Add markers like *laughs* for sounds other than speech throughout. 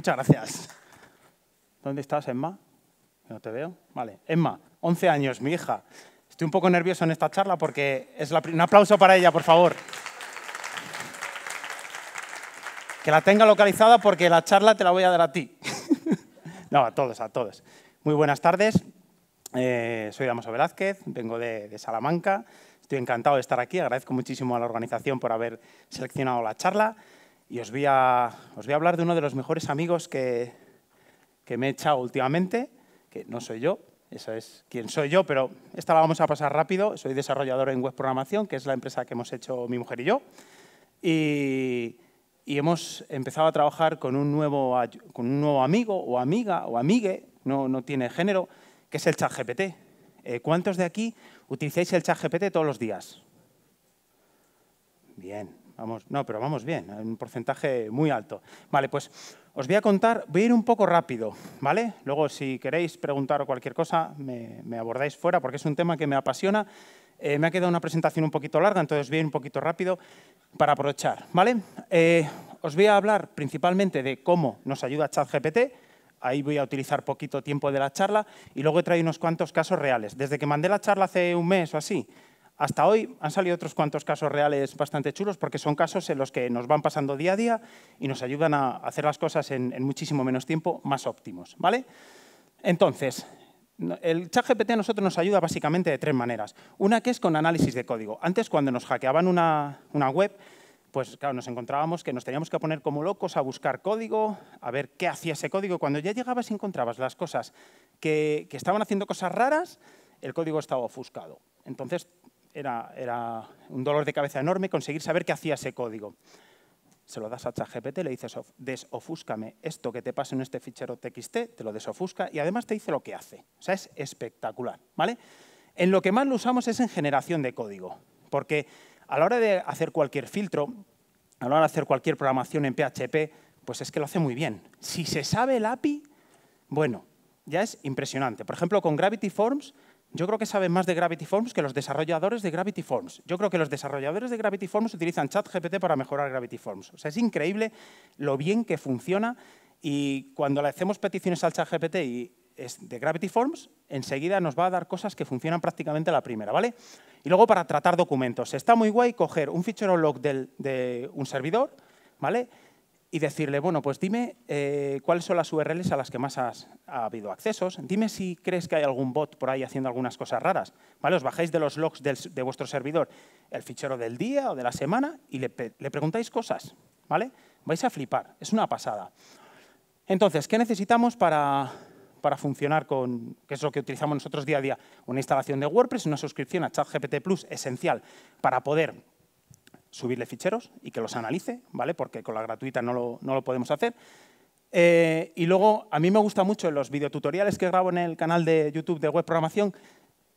Muchas gracias. ¿Dónde estás, Emma? No te veo. Vale. Emma, 11 años, mi hija. Estoy un poco nervioso en esta charla porque es la un aplauso para ella, por favor. Que la tenga localizada porque la charla te la voy a dar a ti. *laughs* no, a todos, a todos. Muy buenas tardes. Eh, soy Damaso Velázquez, vengo de, Salamanca. Estoy encantado de estar aquí. Agradezco muchísimo a la organización por haber seleccionado la charla. Y os voy a, os voy hablar de uno de los mejores amigos que, me he echado últimamente, que no soy yo, eso es quién soy yo, pero esta la vamos a pasar rápido. Soy desarrollador en Web Programación, que es la empresa que hemos hecho mi mujer y yo. Y, hemos empezado a trabajar con un, nuevo, con un nuevo amigo o amiga o amigue, no, tiene género, que es el ChatGPT. Eh, ¿Cuántos de aquí utilizáis el ChatGPT todos los días? Bien. Vamos, no, pero vamos bien, un porcentaje muy alto. Vale, pues os voy a contar, voy a ir un poco rápido, ¿vale? Luego si queréis preguntar o cualquier cosa, me, abordáis fuera porque es un tema que me apasiona. Eh, me ha quedado una presentación un poquito larga, entonces voy a ir un poquito rápido para aprovechar, ¿vale? Eh, os voy a hablar principalmente de cómo nos ayuda ChatGPT, ahí voy a utilizar poquito tiempo de la charla, y luego he traído unos cuantos casos reales. Desde que mandé la charla hace un mes o así, hasta hoy han salido otros cuantos casos reales bastante chulos porque son casos en los que nos van pasando día a día y nos ayudan a hacer las cosas en, muchísimo menos tiempo, más óptimos. ¿vale? Entonces, el ChatGPT a nosotros nos ayuda básicamente de tres maneras. Una que es con análisis de código. Antes, cuando nos hackeaban una, web, pues claro, nos encontrábamos que nos teníamos que poner como locos a buscar código, a ver qué hacía ese código. Cuando ya llegabas y encontrabas las cosas que, que estaban haciendo cosas raras, el código estaba ofuscado. Entonces era, un dolor de cabeza enorme conseguir saber qué hacía ese código. Se lo das a ChatGPT, le dices, desofúscame esto que te pasa en este fichero TXT, te lo desofusca y además te dice lo que hace. O sea, es espectacular, ¿vale? En lo que más lo usamos es en generación de código, porque a la hora de hacer cualquier filtro, a la hora de hacer cualquier programación en PHP, pues es que lo hace muy bien. Si se sabe el API, bueno, ya es impresionante. Por ejemplo, con Gravity Forms yo creo que saben más de Gravity Forms que los desarrolladores de Gravity Forms. Yo creo que los desarrolladores de Gravity Forms utilizan ChatGPT para mejorar Gravity Forms. O sea, es increíble lo bien que funciona y cuando le hacemos peticiones al ChatGPT y es de Gravity Forms, enseguida nos va a dar cosas que funcionan prácticamente a la primera, ¿vale? Y luego para tratar documentos. Está muy guay coger un fichero log de un servidor, ¿vale? y decirle, bueno, pues dime eh, cuáles son las URLs a las que más has, ha habido accesos, dime si crees que hay algún bot por ahí haciendo algunas cosas raras, ¿vale? Os bajáis de los logs de vuestro servidor el fichero del día o de la semana y le, preguntáis cosas, ¿vale? Vais a flipar, es una pasada. Entonces, ¿qué necesitamos para, funcionar con, qué es lo que utilizamos nosotros día a día, una instalación de WordPress, una suscripción a ChatGPT Plus esencial para poder subirle ficheros y que los analice, ¿vale? Porque con la gratuita no lo, podemos hacer. Eh, y luego, a mí me gusta mucho los videotutoriales que grabo en el canal de YouTube de Web Programación,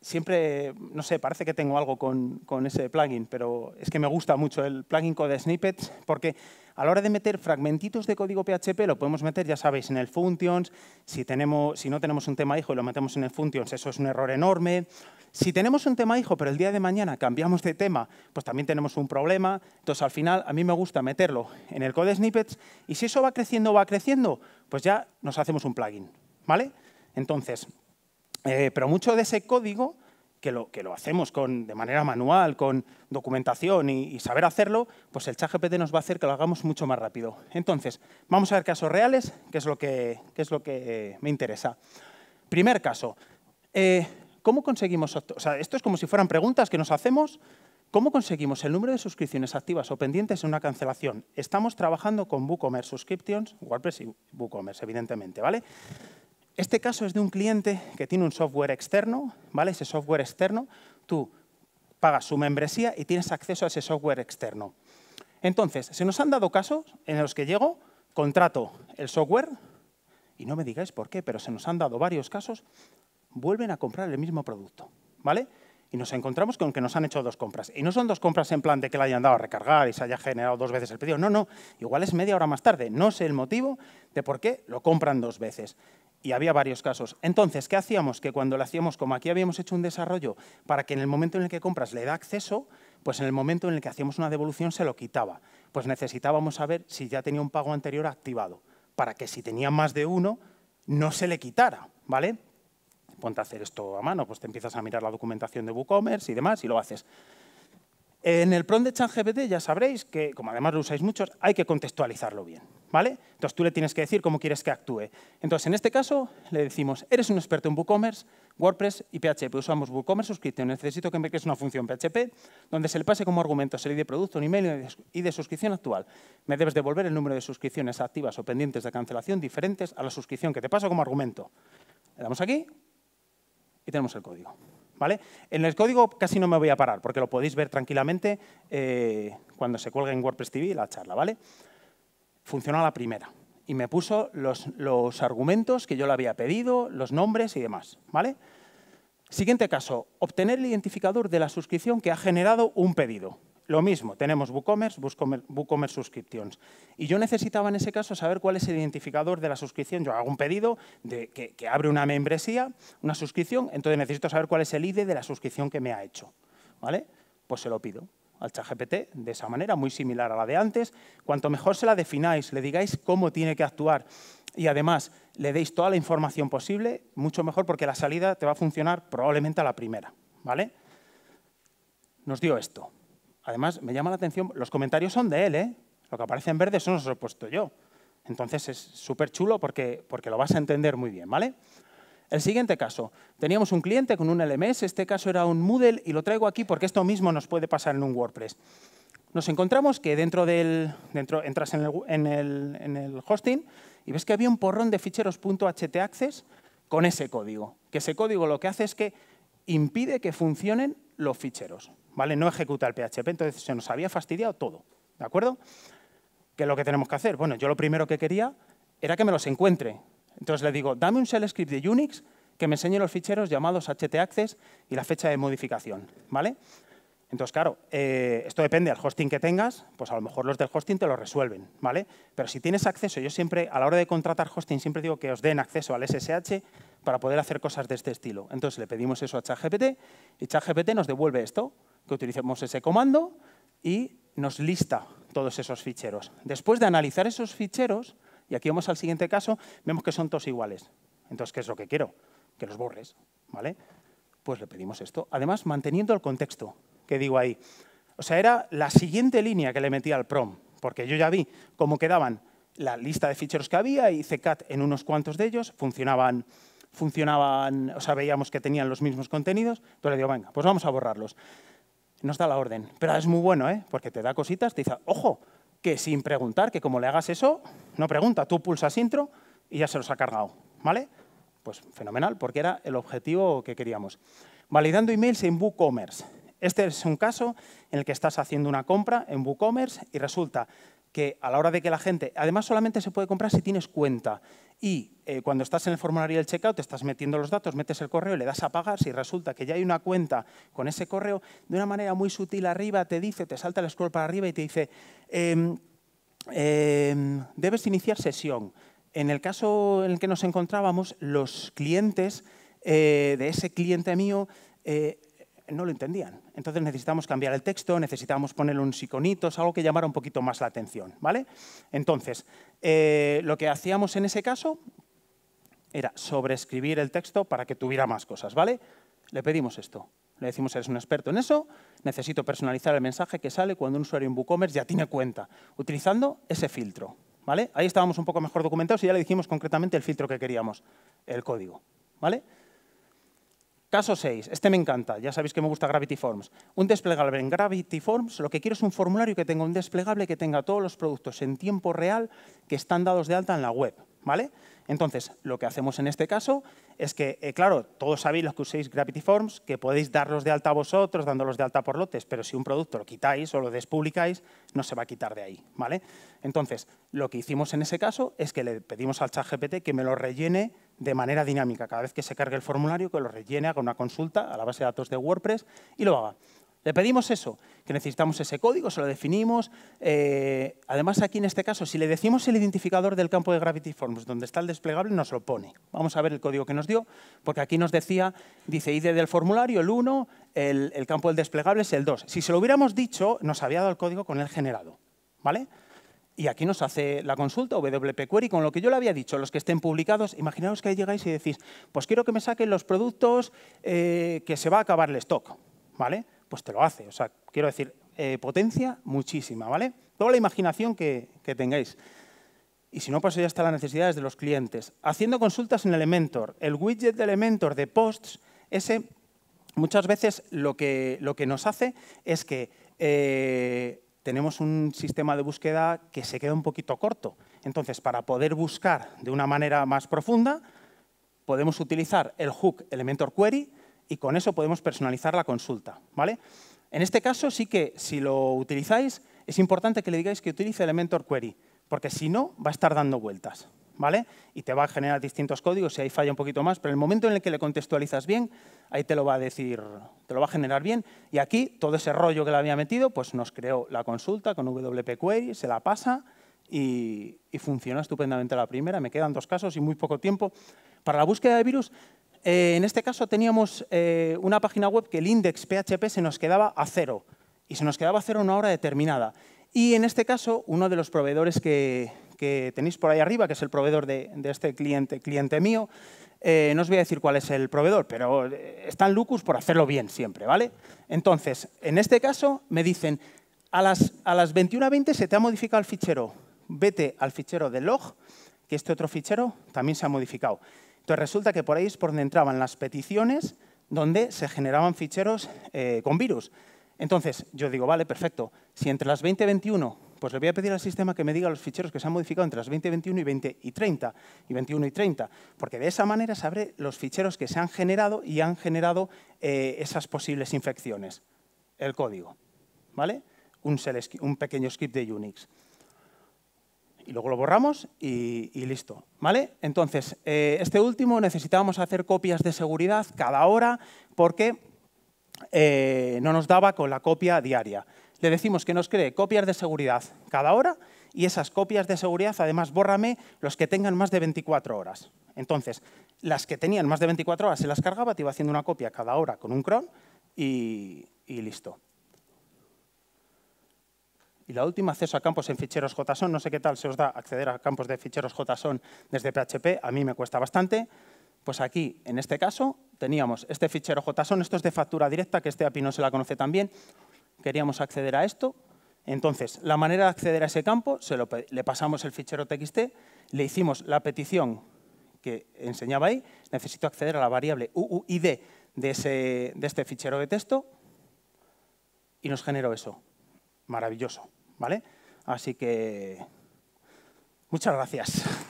siempre, no sé, parece que tengo algo con, con ese plugin, pero es que me gusta mucho el plugin Code Snippets porque a la hora de meter fragmentitos de código PHP, lo podemos meter, ya sabéis, en el functions. Si, tenemos, si no tenemos un tema hijo y lo metemos en el functions, eso es un error enorme. Si tenemos un tema hijo, pero el día de mañana cambiamos de tema, pues también tenemos un problema. Entonces, al final, a mí me gusta meterlo en el code snippets y si eso va creciendo, va creciendo, pues ya nos hacemos un plugin, ¿vale? Entonces, eh, pero mucho de ese código que lo, que lo hacemos con, de manera manual, con documentación y, saber hacerlo, pues el ChatGPT nos va a hacer que lo hagamos mucho más rápido. Entonces, vamos a ver casos reales, que es lo que, es lo que eh, me interesa. Primer caso, eh, ¿cómo conseguimos? O sea, esto es como si fueran preguntas que nos hacemos. ¿Cómo conseguimos el número de suscripciones activas o pendientes en una cancelación? Estamos trabajando con WooCommerce Subscriptions, WordPress y WooCommerce, evidentemente, ¿vale? Este caso es de un cliente que tiene un software externo, ¿vale? Ese software externo, tú pagas su membresía y tienes acceso a ese software externo. Entonces, se nos han dado casos en los que llego, contrato el software, y no me digáis por qué, pero se nos han dado varios casos, vuelven a comprar el mismo producto, ¿vale? Y nos encontramos con que nos han hecho dos compras. Y no son dos compras en plan de que le hayan dado a recargar y se haya generado dos veces el pedido. No, no, igual es media hora más tarde. No sé el motivo de por qué lo compran dos veces y había varios casos. Entonces, ¿qué hacíamos? Que cuando lo hacíamos, como aquí habíamos hecho un desarrollo para que en el momento en el que compras le da acceso, pues en el momento en el que hacíamos una devolución se lo quitaba. Pues necesitábamos saber si ya tenía un pago anterior activado, para que si tenía más de uno, no se le quitara, ¿vale? Ponte a hacer esto a mano, pues te empiezas a mirar la documentación de WooCommerce y demás y lo haces. En el prompt de ChatGPT ya sabréis que, como además lo usáis muchos, hay que contextualizarlo bien. ¿vale? Entonces tú le tienes que decir cómo quieres que actúe. Entonces en este caso le decimos, eres un experto en WooCommerce, WordPress y PHP. Usamos WooCommerce suscripción. Necesito que me crees una función PHP donde se le pase como argumento el ID de producto, un email y de suscripción actual. Me debes devolver el número de suscripciones activas o pendientes de cancelación diferentes a la suscripción que te paso como argumento. Le damos aquí y tenemos el código. ¿Vale? En el código casi no me voy a parar porque lo podéis ver tranquilamente eh, cuando se cuelgue en WordPress TV la charla. ¿vale? funcionó la primera y me puso los, argumentos que yo le había pedido, los nombres y demás. ¿vale? Siguiente caso, obtener el identificador de la suscripción que ha generado un pedido. Lo mismo, tenemos WooCommerce, WooCommerce, Subscriptions. Y yo necesitaba en ese caso saber cuál es el identificador de la suscripción. Yo hago un pedido de, que, que abre una membresía, una suscripción, entonces necesito saber cuál es el ID de la suscripción que me ha hecho. ¿Vale? Pues se lo pido al ChatGPT de esa manera, muy similar a la de antes. Cuanto mejor se la defináis, le digáis cómo tiene que actuar y además le deis toda la información posible, mucho mejor porque la salida te va a funcionar probablemente a la primera. ¿vale? Nos dio esto. Además, me llama la atención, los comentarios son de él, ¿eh? lo que aparece en verde, son los he puesto yo. Entonces es súper chulo porque, porque lo vas a entender muy bien, ¿vale? El siguiente caso, teníamos un cliente con un LMS, este caso era un Moodle y lo traigo aquí porque esto mismo nos puede pasar en un WordPress. Nos encontramos que dentro del, entras en el, hosting y ves que había un porrón de ficheros con ese código, que ese código lo que hace es que impide que funcionen los ficheros, ¿vale? No ejecuta el PHP, entonces se nos había fastidiado todo, ¿de acuerdo? ¿Qué es lo que tenemos que hacer? Bueno, yo lo primero que quería era que me los encuentre, entonces le digo, dame un shell script de Unix que me enseñe los ficheros llamados htaccess y la fecha de modificación, ¿vale? Entonces, claro, eh, esto depende del hosting que tengas, pues a lo mejor los del hosting te lo resuelven, ¿vale? Pero si tienes acceso, yo siempre, a la hora de contratar hosting, siempre digo que os den acceso al SSH para poder hacer cosas de este estilo. Entonces le pedimos eso a ChatGPT y ChatGPT nos devuelve esto, que utilicemos ese comando y nos lista todos esos ficheros. Después de analizar esos ficheros, y aquí vamos al siguiente caso, vemos que son todos iguales. Entonces, ¿qué es lo que quiero? Que los borres, ¿vale? Pues le pedimos esto. Además, manteniendo el contexto que digo ahí. O sea, era la siguiente línea que le metía al prom, porque yo ya vi cómo quedaban la lista de ficheros que había, hice cat en unos cuantos de ellos, funcionaban, funcionaban, o sea, veíamos que tenían los mismos contenidos, entonces le digo, venga, pues vamos a borrarlos. Nos da la orden, pero es muy bueno, ¿eh? porque te da cositas, te dice, ojo, que sin preguntar, que como le hagas eso, no pregunta, tú pulsas intro y ya se los ha cargado, ¿vale? Pues fenomenal, porque era el objetivo que queríamos. Validando emails en WooCommerce. Este es un caso en el que estás haciendo una compra en WooCommerce y resulta que a la hora de que la gente, además solamente se puede comprar si tienes cuenta y eh, cuando estás en el formulario del checkout te estás metiendo los datos, metes el correo, le das a pagar, si resulta que ya hay una cuenta con ese correo, de una manera muy sutil arriba te dice, te salta el scroll para arriba y te dice, em, em, debes iniciar sesión. En el caso en el que nos encontrábamos, los clientes eh, de ese cliente mío eh, no lo entendían. Entonces necesitamos cambiar el texto, necesitamos ponerle unos iconitos, algo que llamara un poquito más la atención. ¿vale? Entonces, eh, lo que hacíamos en ese caso era sobreescribir el texto para que tuviera más cosas. ¿vale? Le pedimos esto. Le decimos, eres un experto en eso, necesito personalizar el mensaje que sale cuando un usuario en WooCommerce ya tiene cuenta, utilizando ese filtro. ¿vale? Ahí estábamos un poco mejor documentados y ya le dijimos concretamente el filtro que queríamos, el código. ¿vale? Caso 6, este me encanta, ya sabéis que me gusta Gravity Forms. Un desplegable en Gravity Forms, lo que quiero es un formulario que tenga un desplegable que tenga todos los productos en tiempo real que están dados de alta en la web, ¿vale? Entonces, lo que hacemos en este caso es que, eh, claro, todos sabéis los que uséis Gravity Forms, que podéis darlos de alta a vosotros, dándolos de alta por lotes, pero si un producto lo quitáis o lo despublicáis, no se va a quitar de ahí, ¿vale? Entonces, lo que hicimos en ese caso es que le pedimos al chat GPT que me lo rellene de manera dinámica. Cada vez que se cargue el formulario, que lo rellene, haga una consulta a la base de datos de WordPress y lo haga. Le pedimos eso, que necesitamos ese código, se lo definimos. Eh, además, aquí en este caso, si le decimos el identificador del campo de Gravity Forms, donde está el desplegable, nos lo pone. Vamos a ver el código que nos dio, porque aquí nos decía, dice ID del formulario, el 1, el, campo del desplegable es el 2. Si se lo hubiéramos dicho, nos había dado el código con el generado. ¿Vale? Y aquí nos hace la consulta WP Query con lo que yo le había dicho, los que estén publicados. Imaginaos que ahí llegáis y decís, pues quiero que me saquen los productos eh, que se va a acabar el stock. ¿Vale? pues te lo hace. O sea, quiero decir, eh, potencia muchísima, ¿vale? Toda la imaginación que, tengáis. Y si no, pues ya hasta las necesidades de los clientes. Haciendo consultas en Elementor. El widget de Elementor de posts, ese muchas veces lo que, lo que nos hace es que eh, tenemos un sistema de búsqueda que se queda un poquito corto. Entonces, para poder buscar de una manera más profunda, podemos utilizar el hook Elementor Query, y con eso podemos personalizar la consulta. ¿vale? En este caso sí que si lo utilizáis es importante que le digáis que utilice Elementor Query, porque si no va a estar dando vueltas. ¿Vale? Y te va a generar distintos códigos, si ahí falla un poquito más, pero en el momento en el que le contextualizas bien, ahí te lo va a decir, te lo va a generar bien. Y aquí todo ese rollo que le había metido, pues nos creó la consulta con WP Query, se la pasa y, funciona estupendamente la primera. Me quedan dos casos y muy poco tiempo. Para la búsqueda de virus eh, en este caso teníamos eh, una página web que el index PHP se nos quedaba a cero y se nos quedaba a cero una hora determinada. Y en este caso, uno de los proveedores que, tenéis por ahí arriba, que es el proveedor de, este cliente, cliente mío, eh, no os voy a decir cuál es el proveedor, pero está en Lucus por hacerlo bien siempre, ¿vale? Entonces, en este caso me dicen, a las, a las 21.20 se te ha modificado el fichero, vete al fichero de log, que este otro fichero también se ha modificado. Entonces resulta que por ahí es por donde entraban las peticiones donde se generaban ficheros eh, con virus. Entonces yo digo, vale, perfecto, si entre las 20 y 21, pues le voy a pedir al sistema que me diga los ficheros que se han modificado entre las 2021 y 21 y 20 y 30, y 21 y 30, porque de esa manera se abre los ficheros que se han generado y han generado eh, esas posibles infecciones. El código, ¿vale? Un, un pequeño script de Unix y luego lo borramos y, listo. ¿vale? Entonces, eh, este último necesitábamos hacer copias de seguridad cada hora porque eh, no nos daba con la copia diaria. Le decimos que nos cree copias de seguridad cada hora y esas copias de seguridad, además, bórrame los que tengan más de 24 horas. Entonces, las que tenían más de 24 horas se las cargaba, te iba haciendo una copia cada hora con un cron y listo y la última, acceso a campos en ficheros JSON. No sé qué tal se os da acceder a campos de ficheros JSON desde PHP, a mí me cuesta bastante. Pues aquí, en este caso, teníamos este fichero JSON, esto es de factura directa, que este API no se la conoce tan bien. Queríamos acceder a esto. Entonces, la manera de acceder a ese campo, se lo, le pasamos el fichero TXT, le hicimos la petición que enseñaba ahí, necesito acceder a la variable UUID de, de este fichero de texto y nos generó eso. Maravilloso. ¿Vale? Así que muchas gracias.